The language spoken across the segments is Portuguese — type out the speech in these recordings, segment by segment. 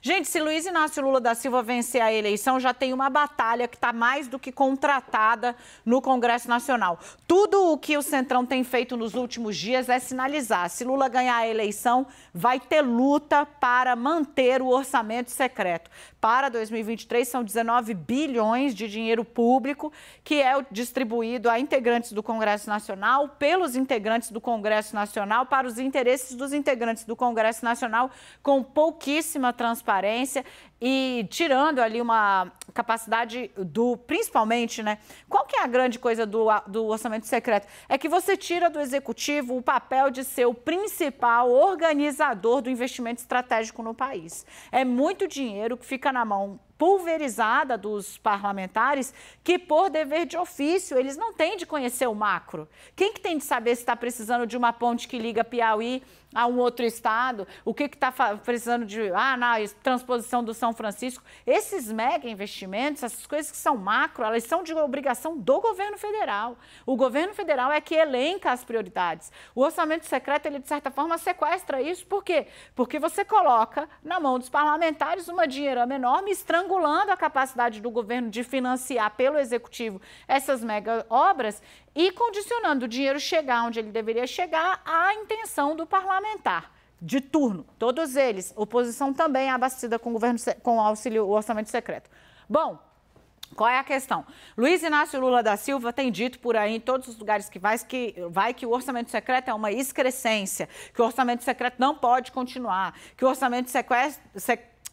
Gente, se Luiz Inácio Lula da Silva vencer a eleição, já tem uma batalha que está mais do que contratada no Congresso Nacional. Tudo o que o Centrão tem feito nos últimos dias é sinalizar: se Lula ganhar a eleição, vai ter luta para manter o orçamento secreto. Para 2023, são 19 bilhões de dinheiro público que é distribuído a integrantes do Congresso Nacional, pelos integrantes do Congresso Nacional, para os interesses dos integrantes do Congresso Nacional, com pouquíssimas transparência e tirando ali uma capacidade do, principalmente, né? Qual que é a grande coisa do, do orçamento secreto? É que você tira do executivo o papel de ser o principal organizador do investimento estratégico no país. É muito dinheiro que fica na mão pulverizada dos parlamentares que, por dever de ofício, eles não têm de conhecer o macro. Quem que tem de saber se está precisando de uma ponte que liga Piauí a um outro estado? O que está precisando de... Ah, na transposição do São Francisco. Esses mega investimentos, essas coisas que são macro, elas são de obrigação do governo federal. O governo federal é que elenca as prioridades. O orçamento secreto, ele, de certa forma, sequestra isso. Por quê? Porque você coloca na mão dos parlamentares uma dinheirama enorme e estrangulando a capacidade do governo de financiar pelo executivo essas mega obras e condicionando o dinheiro chegar onde ele deveria chegar à intenção do parlamentar de turno, todos eles, oposição também é abastecida com o governo com o auxílio o orçamento secreto. Bom, qual é a questão? Luiz Inácio Lula da Silva tem dito por aí em todos os lugares que vai, que vai que o orçamento secreto é uma excrescência, que o orçamento secreto não pode continuar, que o orçamento secreto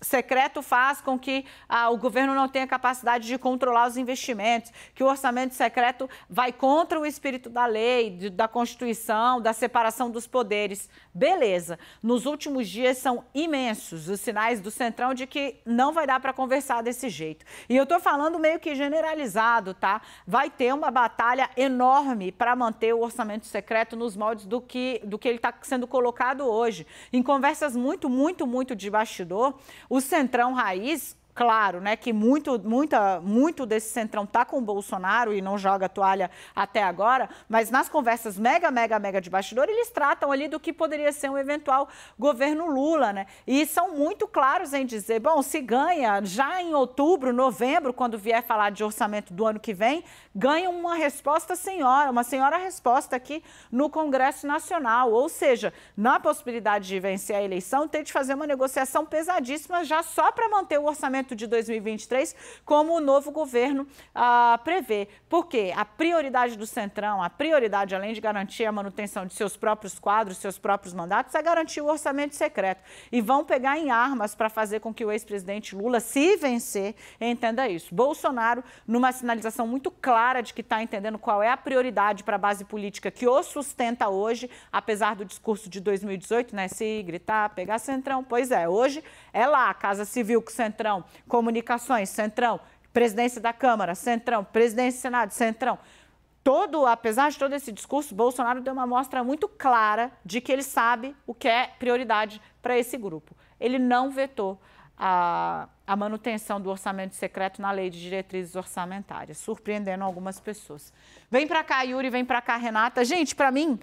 secreto faz com que ah, o governo não tenha capacidade de controlar os investimentos, que o orçamento secreto vai contra o espírito da lei, de, da Constituição, da separação dos poderes. Beleza. Nos últimos dias são imensos os sinais do Centrão de que não vai dar para conversar desse jeito. E eu estou falando meio que generalizado, tá? Vai ter uma batalha enorme para manter o orçamento secreto nos moldes do que, do que ele está sendo colocado hoje. Em conversas muito, muito, muito de bastidor, o Centrão Raiz claro, né, que muito, muita, muito desse centrão tá com o Bolsonaro e não joga toalha até agora, mas nas conversas mega, mega, mega de bastidor, eles tratam ali do que poderia ser um eventual governo Lula, né? E são muito claros em dizer, bom, se ganha já em outubro, novembro, quando vier falar de orçamento do ano que vem, ganha uma resposta senhora, uma senhora resposta aqui no Congresso Nacional, ou seja, na possibilidade de vencer a eleição, tem de fazer uma negociação pesadíssima já só para manter o orçamento orçamento de 2023, como o novo governo ah, prevê. Porque a prioridade do Centrão, a prioridade, além de garantir a manutenção de seus próprios quadros, seus próprios mandatos, é garantir o orçamento secreto. E vão pegar em armas para fazer com que o ex-presidente Lula, se vencer, entenda isso. Bolsonaro, numa sinalização muito clara de que está entendendo qual é a prioridade para a base política que o sustenta hoje, apesar do discurso de 2018, né? Se gritar, pegar centrão. Pois é, hoje é lá, Casa Civil com Centrão, Comunicações, Centrão, Presidência da Câmara, Centrão, Presidência do Senado, Centrão. Todo, apesar de todo esse discurso, Bolsonaro deu uma mostra muito clara de que ele sabe o que é prioridade para esse grupo. Ele não vetou a, a, manutenção do orçamento secreto na lei de diretrizes orçamentárias, surpreendendo algumas pessoas. Vem para cá, Yuri, vem para cá, Renata. Gente, para mim,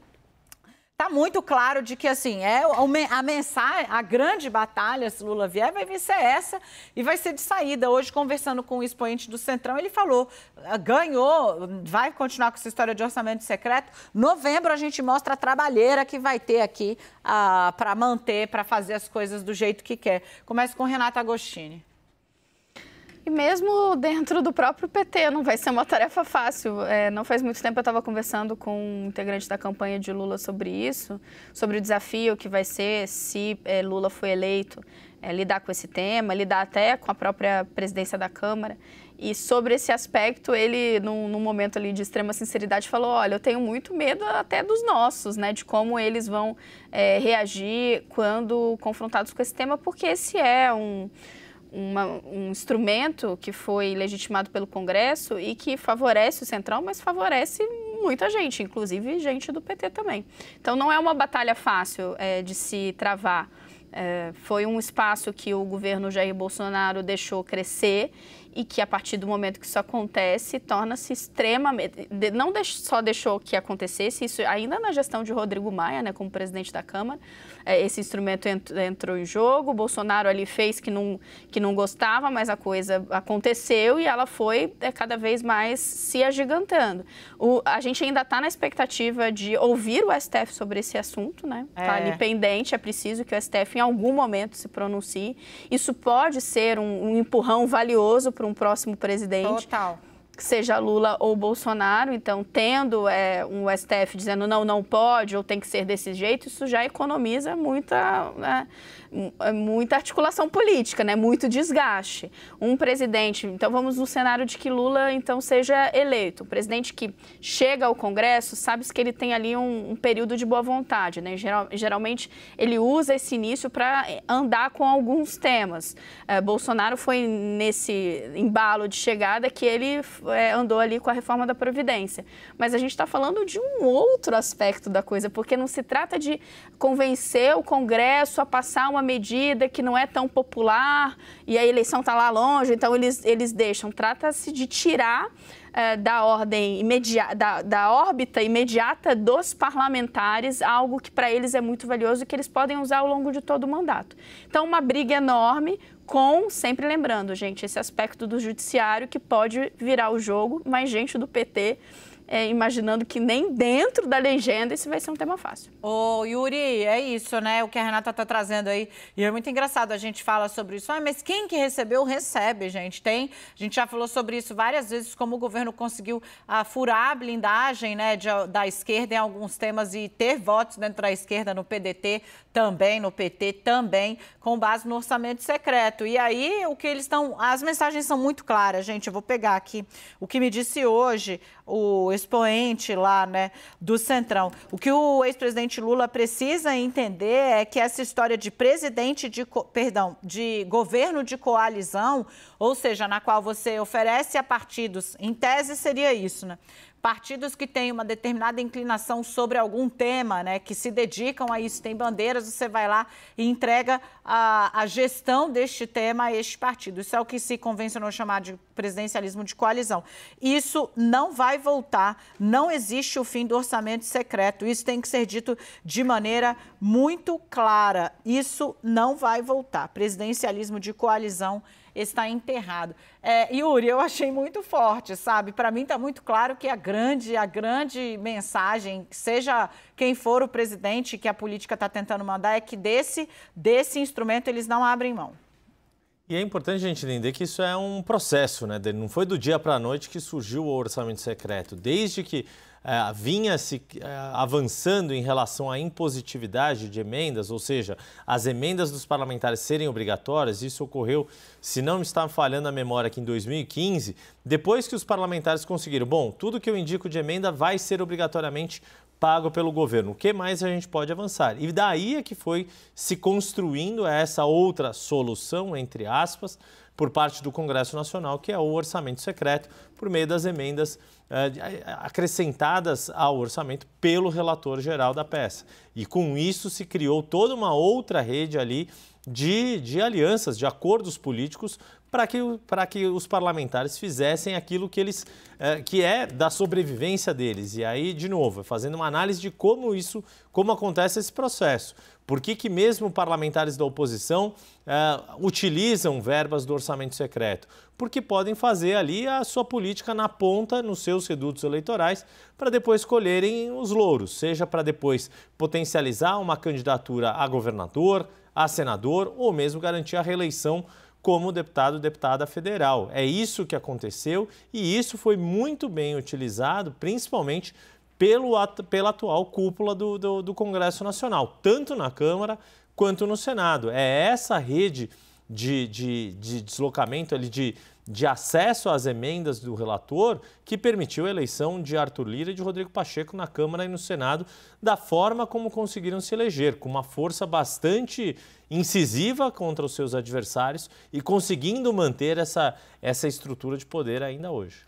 Tá muito claro de que, assim, é a mensagem, a grande batalha, se Lula vier, vai ser essa e vai ser de saída. Hoje, conversando com o um expoente do Centrão, ele falou, ah, ganhou, vai continuar com essa história de orçamento secreto. Novembro a gente mostra a trabalheira que vai ter aqui ah, para manter, para fazer as coisas do jeito que quer. Começa com Renata Agostini. E mesmo dentro do próprio PT, não vai ser uma tarefa fácil. É, não faz muito tempo eu estava conversando com um integrante da campanha de Lula sobre isso, sobre o desafio que vai ser se é, Lula for eleito, é, lidar com esse tema, lidar até com a própria presidência da Câmara. E sobre esse aspecto, ele, num, num, momento ali de extrema sinceridade, falou: Olha, eu tenho muito medo até dos nossos, né? De como eles vão é, reagir quando confrontados com esse tema, porque esse é um, uma, um instrumento que foi legitimado pelo Congresso e que favorece o central mas favorece muita gente, inclusive gente do PT também. Então não é uma batalha fácil é, de se travar. É, foi um espaço que o governo Jair Bolsonaro deixou crescer e que, a partir do momento que isso acontece, torna-se extremamente. Não só deixou que acontecesse, isso ainda na gestão de Rodrigo Maia, né, como presidente da Câmara, é, esse instrumento entrou, entrou em jogo. O Bolsonaro ali fez que não, que não gostava, mas a coisa aconteceu e ela foi é, cada vez mais se agigantando. O, a gente ainda está na expectativa de ouvir o STF sobre esse assunto, né? Está é. ali pendente, é preciso que o STF, em algum momento se pronuncie. Isso pode ser um, um empurrão valioso para um próximo presidente. Total seja Lula ou Bolsonaro, então tendo é, um STF dizendo não, não pode ou tem que ser desse jeito, isso já economiza muita, né, é, muita articulação política, né, muito desgaste. Um presidente, então vamos no cenário de que Lula então seja eleito, um presidente que chega ao Congresso, sabe-se que ele tem ali um, um, período de boa vontade, né, Geral, geralmente ele usa esse início para andar com alguns temas. É, Bolsonaro foi nesse embalo de chegada que ele é, andou ali com a reforma da Previdência. Mas a gente está falando de um outro aspecto da coisa, porque não se trata de convencer o Congresso a passar uma medida que não é tão popular e a eleição está lá longe, então eles, eles deixam. Trata-se de tirar é, da ordem imediata, da, da, órbita imediata dos parlamentares, algo que para eles é muito valioso e que eles podem usar ao longo de todo o mandato. Então, uma briga enorme, com, sempre lembrando, gente, esse aspecto do judiciário que pode virar o jogo, mas gente do PT é, imaginando que nem dentro da legenda esse vai ser um tema fácil. Ô, Yuri, é isso, né? O que a Renata tá trazendo aí. E é muito engraçado, a gente fala sobre isso. Ah, mas quem que recebeu, recebe, gente. Tem. A gente já falou sobre isso várias vezes, como o governo conseguiu ah, furar a blindagem né, de, da esquerda em alguns temas e ter votos dentro da esquerda no PDT também, no PT também, com base no orçamento secreto. E aí, o que eles estão. As mensagens são muito claras, gente. Eu vou pegar aqui o que me disse hoje o expoente lá, né, do Centrão. O que o ex-presidente Lula precisa entender é que essa história de presidente de, perdão, de governo de coalizão, ou seja, na qual você oferece a partidos, em tese seria isso, né? partidos que têm uma determinada inclinação sobre algum tema, né, que se dedicam a isso, tem bandeiras, você vai lá e entrega a, a gestão deste tema a este partido. Isso é o que se convencionou chamar de presidencialismo de coalizão. Isso não vai voltar, não existe o fim do orçamento secreto. Isso tem que ser dito de maneira muito clara. Isso não vai voltar. Presidencialismo de coalizão está enterrado. É, Yuri, eu achei muito forte, sabe? Para mim está muito claro que a grande, a grande mensagem, seja quem for o presidente que a política está tentando mandar, é que desse, desse instrumento eles não abrem mão. E é importante a gente entender que isso é um processo, né? Não foi do dia para a noite que surgiu o orçamento secreto. Desde que é, vinha se é, avançando em relação à impositividade de emendas, ou seja, as emendas dos parlamentares serem obrigatórias, isso ocorreu, se não me está falhando a memória, que em 2015, depois que os parlamentares conseguiram, bom, tudo que eu indico de emenda vai ser obrigatoriamente pago pelo governo. O que mais a gente pode avançar? E daí é que foi se construindo essa outra solução, entre aspas, por parte do Congresso Nacional, que é o orçamento secreto, por meio das emendas eh, eh, acrescentadas ao orçamento pelo relator geral da peça. E com isso se criou toda uma outra rede ali de, de alianças, de acordos políticos para que, que os parlamentares fizessem aquilo que eles eh, que é da sobrevivência deles. E aí, de novo, fazendo uma análise de como isso, como acontece esse processo. Por que, que mesmo parlamentares da oposição eh, utilizam verbas do orçamento secreto? Porque podem fazer ali a sua política na ponta, nos seus redutos eleitorais, para depois colherem os louros, seja para depois potencializar uma candidatura a governador, a senador ou mesmo garantir a reeleição como deputado deputada federal. É isso que aconteceu e isso foi muito bem utilizado, principalmente pelo, pela atual cúpula do, do, do Congresso Nacional, tanto na Câmara quanto no Senado. É essa rede de, de, de deslocamento, ali de, de acesso às emendas do relator que permitiu a eleição de Arthur Lira e de Rodrigo Pacheco na Câmara e no Senado, da forma como conseguiram se eleger, com uma força bastante incisiva contra os seus adversários e conseguindo manter essa, essa estrutura de poder ainda hoje.